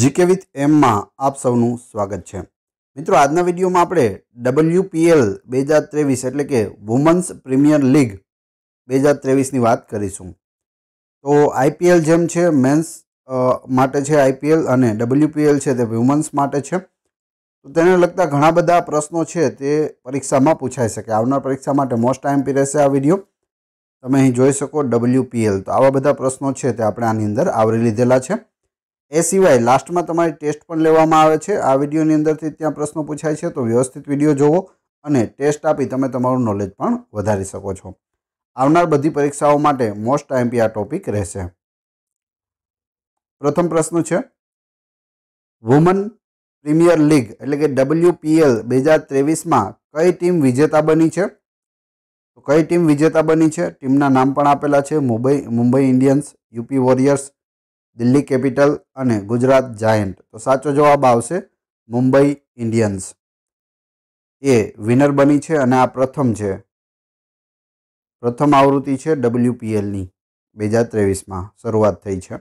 GK with એમમાં આપ સૌનું સ્વાગત છે મિત્રો આજના વિડીયોમાં આપણે ડબલ્યુપીએલ બે હજાર ત્રેવીસ એટલે કે વુમન્સ પ્રીમિયર લીગ બે હજાર ત્રેવીસની વાત કરીશું તો આઈપીએલ જેમ છે મેન્સ માટે છે આઈપીએલ અને ડબલ્યુપીએલ છે તે વુમન્સ માટે છે તો તેને લગતા ઘણા બધા પ્રશ્નો છે તે પરીક્ષામાં પૂછાઈ શકે આવનાર પરીક્ષા માટે મોસ્ટ ટાઈમ પી રહેશે આ વિડીયો તમે અહીં જોઈ શકો ડબલ્યુપીએલ તો આવા બધા પ્રશ્નો છે તે આપણે આની અંદર આવરી લીધેલા છે એ સિવાય લાસ્ટમાં તમારી ટેસ્ટ પણ લેવામાં આવે છે આ વિડીયોની અંદરથી ત્યાં પ્રશ્નો પૂછાય છે તો વ્યવસ્થિત વિડીયો જોવો અને ટેસ્ટ આપી તમે તમારું નોલેજ પણ વધારી શકો છો આવનાર બધી પરીક્ષાઓ માટે મોસ્ટ ટાઈમ આ ટોપિક રહેશે પ્રથમ પ્રશ્ન છે વુમન પ્રીમિયર લીગ એટલે કે ડબલ્યુપીએલ બે હજાર ત્રેવીસમાં કઈ ટીમ વિજેતા બની છે તો કઈ ટીમ વિજેતા બની છે ટીમના નામ પણ આપેલા છે Mumbai Mumbai Indians UP Warriorz Delhi Capital અને ગુજરાત જાયન્ટ તો સાચો જવાબ આવશે મુંબઈ ઇન્ડિયન્સ એ વિનર બની છે અને આ પ્રથમ છે પ્રથમ આવૃત્તિ છે ડબલ્યુપીએલની બે હજાર ત્રેવીસમાં શરૂઆત થઈ છે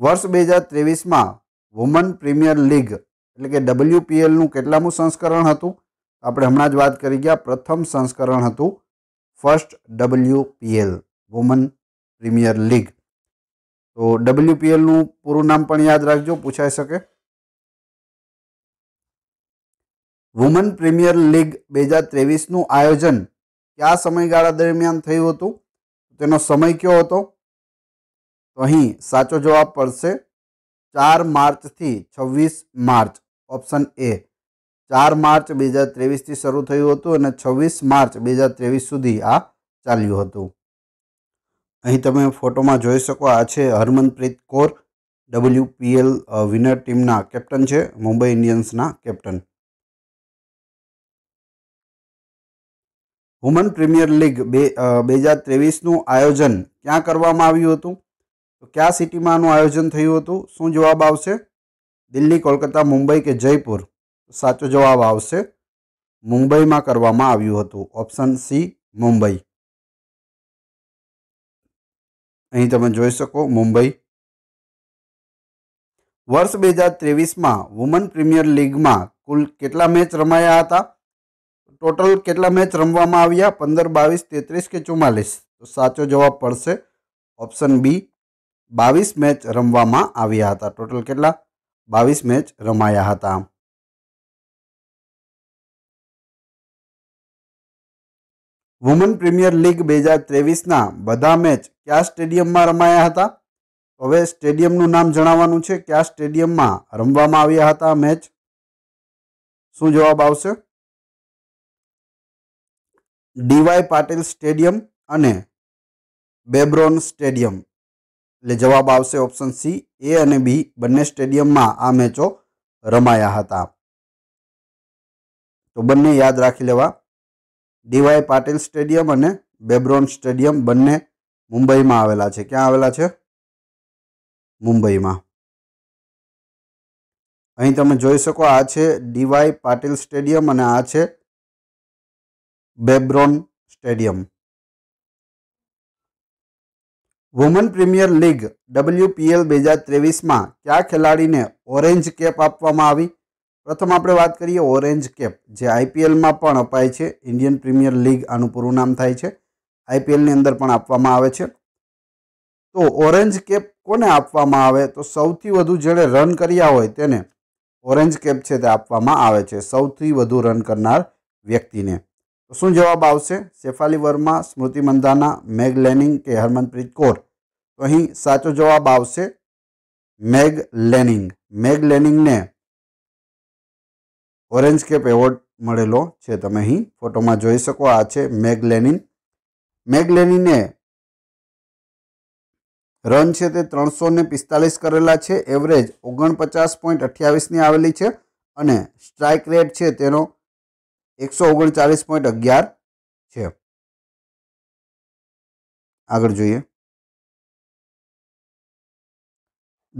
વર્ષ બે હજાર ત્રેવીસમાં વુમન પ્રીમિયર લીગ એટલે કે ડબલ્યુપીએલનું કેટલામું સંસ્કરણ હતું આપણે હમણાં જ વાત કરી ગયા પ્રથમ સંસ્કરણ હતું first WPL Woman Premier League તો ડબલ્યુપીએલનું પૂરું નામ પણ યાદ રાખજો પૂછાઈ શકે વુમન પ્રીમિયર લીગ બે હજાર ત્રેવીસનું આયોજન કયા સમયગાળા દરમિયાન થયું હતું તેનો સમય કયો હતો તો અહીં સાચો જવાબ પડશે ચાર માર્ચથી છવ્વીસ માર્ચ ઓપ્શન એ ચાર માર્ચ બે હજાર ત્રેવીસથી શરૂ થયું હતું અને છવ્વીસ માર્ચ બે હજાર ત્રેવીસ સુધી આ ચાલ્યું હતું અહીં તમે ફોટોમાં જોઈ શકો આ છે હરમનપ્રીત કૌર ડબલ્યુપીએલ વિનર ટીમના કેપ્ટન છે મુંબઈ ઇન્ડિયન્સના કેપ્ટન વુમન પ્રીમિયર લીગ બે બે હજાર ત્રેવીસનું આયોજન ક્યાં કરવામાં આવ્યું હતું તો કયા સિટીમાં આનું આયોજન થયું હતું શું જવાબ આવશે દિલ્હી કોલકાતા મુંબઈ કે જયપુર સાચો જવાબ આવશે મુંબઈમાં કરવામાં આવ્યું હતું ઓપ્શન સી મુંબઈ અહીં તમે જોઈ શકો મુંબઈ વર્ષ બે હજાર ત્રેવીસમાં વુમન પ્રીમિયર લીગમાં કુલ કેટલા મેચ રમાયા હતા ટોટલ કેટલા મેચ રમવામાં આવ્યા પંદર બાવીસ તેત્રીસ કે ચુમ્માલીસ તો સાચો જવાબ પડશે ઓપ્શન બી બાવીસ મેચ રમવામાં આવ્યા હતા ટોટલ કેટલા બાવીસ મેચ રમાયા હતા વુમન પ્રીમિયર લીગ બે હજાર ત્રેવીસના બધા મેચ કયા સ્ટેડિયમમાં રમાયા હતા હવે સ્ટેડિયમનું નામ જણાવવાનું છે કયા સ્ટેડિયમમાં રમવામાં આવ્યા હતા મેચ શું જવાબ આવશે ડીવાય પાટીલ સ્ટેડિયમ અને બેબ્રોન સ્ટેડિયમ એટલે જવાબ આવશે ઓપ્શન સી એ અને બી બંને સ્ટેડિયમમાં આ મેચો રમાયા હતા તો બંને યાદ રાખી લેવા ડીવાય પાટીલ સ્ટેડિયમ અને બેબ્રોન સ્ટેડિયમ બંને મુંબઈમાં આવેલા છે ક્યાં આવેલા છે મુંબઈમાં અહીં તમે જોઈ શકો આ છે ડીવાય પાટીલ સ્ટેડિયમ અને આ છે Brabourne stadium Woman Premier League WPL બે હજાર ત્રેવીસમાં કયા ખેલાડીને ઓરેન્જ કેપ આપવામાં આવી પ્રથમ આપણે વાત કરીએ ઓરેન્જ કેપ જે આઈપીએલમાં પણ અપાય છે ઇન્ડિયન પ્રીમિયર લીગ આનું પૂરું નામ થાય છે આઈપીએલની અંદર પણ આપવામાં આવે છે તો ઓરેન્જ કેપ કોને આપવામાં આવે તો સૌથી વધુ જેણે રન કર્યા હોય તેને ઓરેન્જ કેપ છે તે આપવામાં આવે છે સૌથી વધુ રન કરનાર વ્યક્તિને તો શું જવાબ આવશે શેફાલી વર્મા સ્મૃતિ મંદાના મેગ લેનિંગ કે હરમનપ્રીત કૌર તો અહીં સાચો જવાબ આવશે મેગ લેનિંગ મેગ લેનિંગને ઓરેન્જ કેપ એવોર્ડ મળેલો છે તમે અહીં ફોટોમાં જોઈ શકો આ છે મેગલેનિન મેગલેનિને રન છે તે ત્રણસો ને પિસ્તાલીસ કરેલા છે એવરેજ ઓગણપચાસ પોઈન્ટ અઠ્યાવીસની આવેલી છે અને સ્ટ્રાઇક રેટ છે તેનો એકસો ઓગણચાલીસ પોઈન્ટ અગિયાર છે આગળ જોઈએ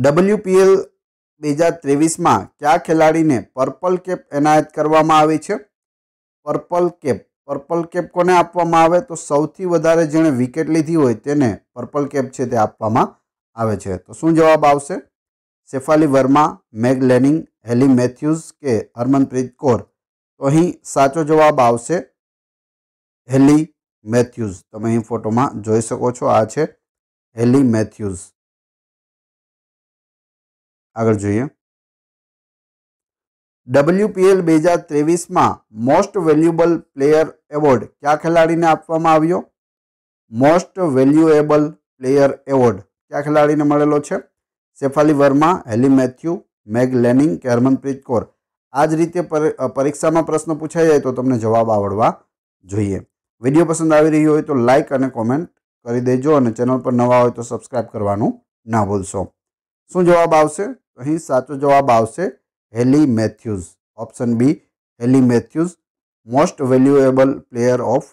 ડબલ્યુપીએલ બે હજાર ત્રેવીસમાં કયા ખેલાડીને પર્પલ કેપ એનાયત કરવામાં આવી છે પર્પલ કેપ પર્પલ કેપ કોને આપવામાં આવે તો સૌથી વધારે જેણે વિકેટ લીધી હોય તેને પર્પલ કેપ છે તે આપવામાં આવે છે તો શું જવાબ આવશે Shafali Verma Meg Lanning Hayley Matthews કે હરમનપ્રીત કૌર તો અહીં સાચો જવાબ આવશે હેલી મેથ્યુઝ તમે અહીં ફોટોમાં જોઈ શકો છો આ છે હેલી મેથ્યુઝ આગળ જોઈએ ડબલ્યુપીએલ બે હજાર ત્રેવીસમાં મોસ્ટ વેલ્યુએબલ પ્લેયર એવોર્ડ કયા ખેલાડીને આપવામાં આવ્યો મોસ્ટ વેલ્યુએબલ પ્લેયર એવોર્ડ કયા ખેલાડીને મળેલો છે Shafali Verma Hayley Matthew Meg Lanning કે હરમનપ્રીત કૌર આ જ રીતે પરીક્ષામાં પ્રશ્ન પૂછાઈ જાય તો તમને જવાબ આવડવા જોઈએ વિડીયો પસંદ આવી રહ્યો હોય તો લાઇક અને કોમેન્ટ કરી દેજો અને ચેનલ પર નવા હોય તો સબસ્ક્રાઈબ કરવાનું ના ભૂલશો શું જવાબ આવશે અહીં સાચો જવાબ આવશે Hayley Matthews option B Hayley Matthews most valuable player of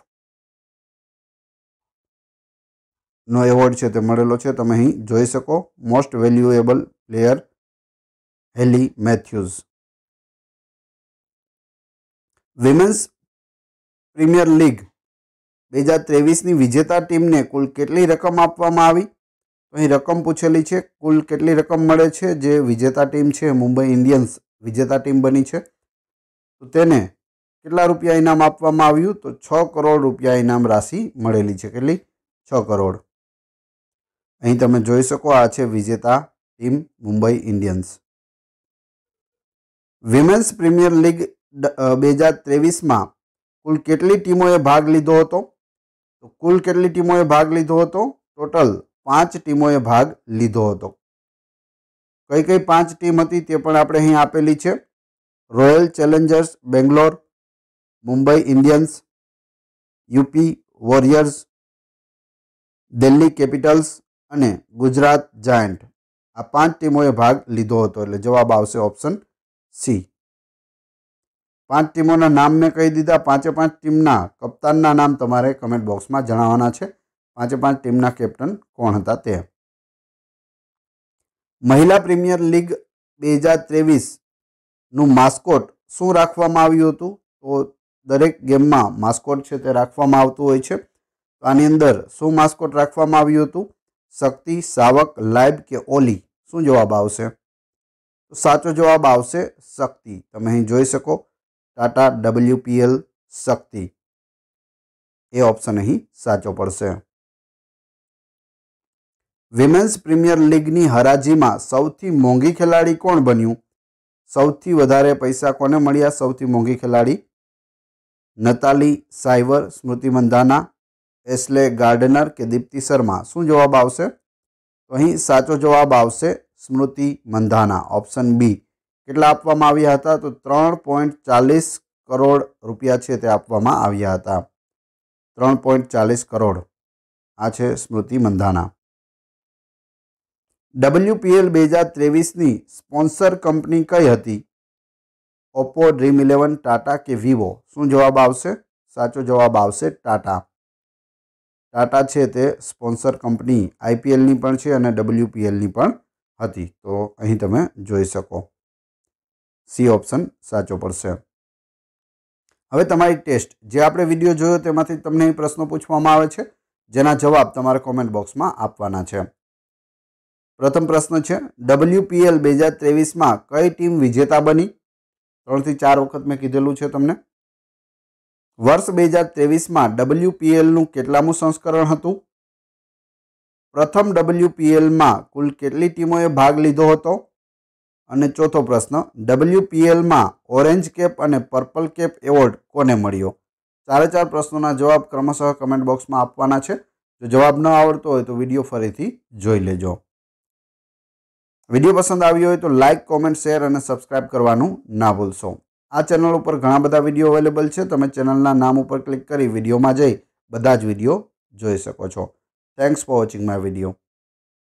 નો એવોર્ડ છે તે મળેલો છે તમે અહીં જોઈ શકો most valuable player Hayley Matthews Women's Premier League બે હજાર ત્રેવીસની વિજેતા ટીમને કુલ કેટલી રકમ આપવામાં આવી અહીં રકમ પૂછેલી છે કુલ કેટલી રકમ મળે છે જે વિજેતા ટીમ છે મુંબઈ ઇન્ડિયન્સ વિજેતા ટીમ બની છે તો તેને કેટલા રૂપિયા ઇનામ આપવામાં આવ્યું તો છ કરોડ રૂપિયા ઇનામ રાશિ મળેલી છે કેટલી છ કરોડ અહીં તમે જોઈ શકો આ છે વિજેતા team Mumbai Indians Women's Premier League બે હજાર ત્રેવીસમાં કુલ કેટલી ટીમોએ ભાગ લીધો હતો તો કુલ કેટલી ટીમોએ ભાગ લીધો હતો ટોટલ પાંચ ટીમોએ ભાગ લીધો હતો કઈ કઈ પાંચ ટીમ હતી તે પણ આપણે અહીં આપેલી છે Royal Challengers Bangalore Mumbai Indians UP Warriorz Delhi Capitals અને ગુજરાત જાયન્ટ આ પાંચ ટીમોએ ભાગ લીધો હતો એટલે જવાબ આવશે ઓપ્શન સી પાંચ ટીમોના નામ મેં કહી દીધા પાંચે પાંચ ટીમના કપ્તાનના નામ તમારે કમેન્ટ બોક્સમાં જણાવવાના છે પાંચે પાંચ ટીમના કેપ્ટન કોણ હતા તે મહિલા પ્રીમિયર લીગ બે હજાર ત્રેવીસનું માસ્કોટ શું રાખવામાં આવ્યું હતું તો દરેક ગેમમાં માસ્કોટ છે તે રાખવામાં આવતું હોય છે તો આની અંદર શું માસ્કોટ રાખવામાં આવ્યું હતું શક્તિ સાવક લાઈબ કે ઓલી શું જવાબ આવશે તો સાચો જવાબ આવશે શક્તિ તમે અહીં જોઈ શકો Tata WPL Shakti A option અહીં સાચો પડશે વિમેન્સ પ્રીમિયર લીગની હરાજીમાં સૌથી મોંઘી ખેલાડી કોણ બન્યું સૌથી વધારે પૈસા કોને મળ્યા સૌથી મોંઘી ખેલાડી Natalie Sciver Smriti Mandhana Ashleigh Gardner કે દીપ્તિ શર્મા શું જવાબ આવશે તો અહીં સાચો જવાબ આવશે સ્મૃતિ મંધાના ઓપ્શન બી કેટલા આપવામાં આવ્યા હતા તો ત્રણ પોઈન્ટ ચાલીસ કરોડ રૂપિયા છે તે આપવામાં આવ્યા હતા ત્રણ પોઈન્ટ ચાલીસ કરોડ આ છે સ્મૃતિ મંધાના ડબલ્યુપીએલ બે હજાર ત્રેવીસની સ્પોન્સર કંપની કઈ હતી ઓપ્પો ડ્રીમ ઇલેવન ટાટા કે વિવો શું જવાબ આવશે સાચો જવાબ આવશે ટાટા ટાટા છે તે સ્પોન્સર કંપની આઈપીએલની પણ છે અને ડબલ્યુપીએલની પણ હતી તો અહીં તમે જોઈ શકો સી ઓપ્શન સાચો પડશે હવે તમારી ટેસ્ટ જે આપણે વિડીયો જોયો તેમાંથી તમને પ્રશ્નો પૂછવામાં આવે છે જેના જવાબ તમારે કોમેન્ટ બોક્સમાં આપવાના છે પ્રથમ પ્રશ્ન છે ડબલ્યુપીએલ બે હજાર ત્રેવીસમાં કઈ ટીમ વિજેતા બની ત્રણથી ચાર વખત મેં કીધેલું છે તમને વર્ષ બે હજાર ત્રેવીસમાં ડબલ્યુપીએલનું કેટલામું સંસ્કરણ હતું પ્રથમ ડબલ્યુપીએલમાં કુલ કેટલી ટીમોએ ભાગ લીધો હતો અને ચોથો પ્રશ્ન ડબલ્યુપીએલમાં ઓરેન્જ કેપ અને પર્પલ કેપ એવોર્ડ કોને મળ્યો ચારે ચાર પ્રશ્નોના જવાબ ક્રમશઃ કમેન્ટ બોક્સમાં આપવાના છે જો જવાબ ન આવડતો હોય તો વિડીયો ફરીથી જોઈ લેજો વિડીયો પસંદ આવ્યો હોય તો લાઇક કોમેન્ટ શેર અને સબસ્ક્રાઇબ કરવાનું ના ભૂલશો આ ચેનલ ઉપર ઘણા બધા વિડીયો અવેલેબલ છે તમે ચેનલના નામ ઉપર ક્લિક કરી વિડીયોમાં જઈ બધા જ વિડીયો જોઈ શકો છો thanks for watching my video